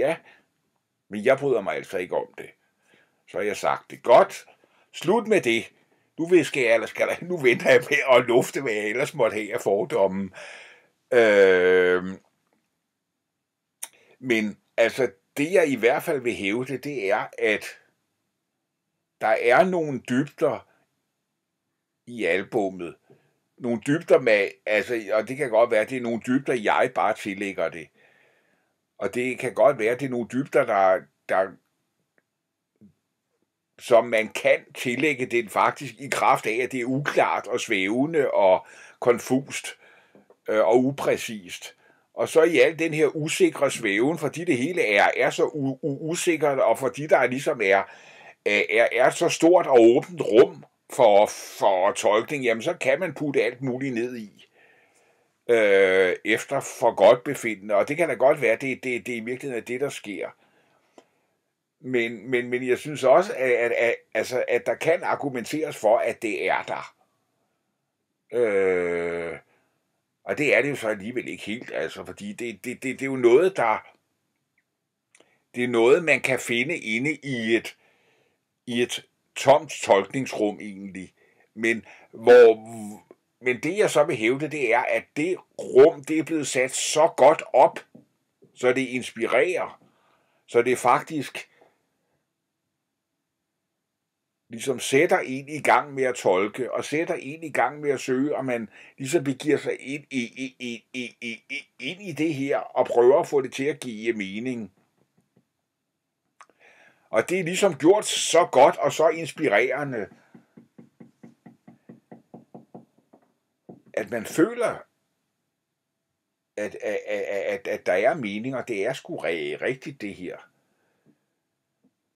ja, men jeg bryder mig altså ikke om det. Så har jeg sagt det godt. Slut med det. Nu, skal jeg, eller skal der, nu venter jeg med at lufte, hvad jeg ellers måtte have af fordommen. Øh, men altså, det jeg i hvert fald vil hæve det, det er, at der er nogle dybder i albummet. Nogle dybder med, altså, og det kan godt være, at det er nogle dybder, jeg bare tillægger det. Og det kan godt være, at det er nogle dybder, der, der som man kan tillægge den faktisk i kraft af, at det er uklart og svævende og konfust øh, og upræcist. Og så i al den her usikre svæven, fordi det hele er, er så usikkert, og fordi der ligesom er, øh, er, er så stort og åbent rum for, for tolkning, jamen så kan man putte alt muligt ned i øh, efter for godt befindende, og det kan da godt være, det, det, det er i virkeligheden det, der sker. Men, men, men jeg synes også, at, at, at, altså, at der kan argumenteres for, at det er der. Øh, og det er det jo så alligevel ikke helt, altså, fordi det, det, det, det er jo noget, der... Det er noget, man kan finde inde i et, i et tomt tolkningsrum egentlig, men hvor, men det jeg så vil hævde, det er, at det rum, det er blevet sat så godt op, så det inspirerer, så det faktisk ligesom sætter en i gang med at tolke, og sætter en i gang med at søge, og man ligesom begiver sig ind i, i, i, i, i, i, ind i det her, og prøver at få det til at give mening. Og det er ligesom gjort så godt og så inspirerende, at man føler, at, at, at, at der er mening, og det er sgu rigtigt det her.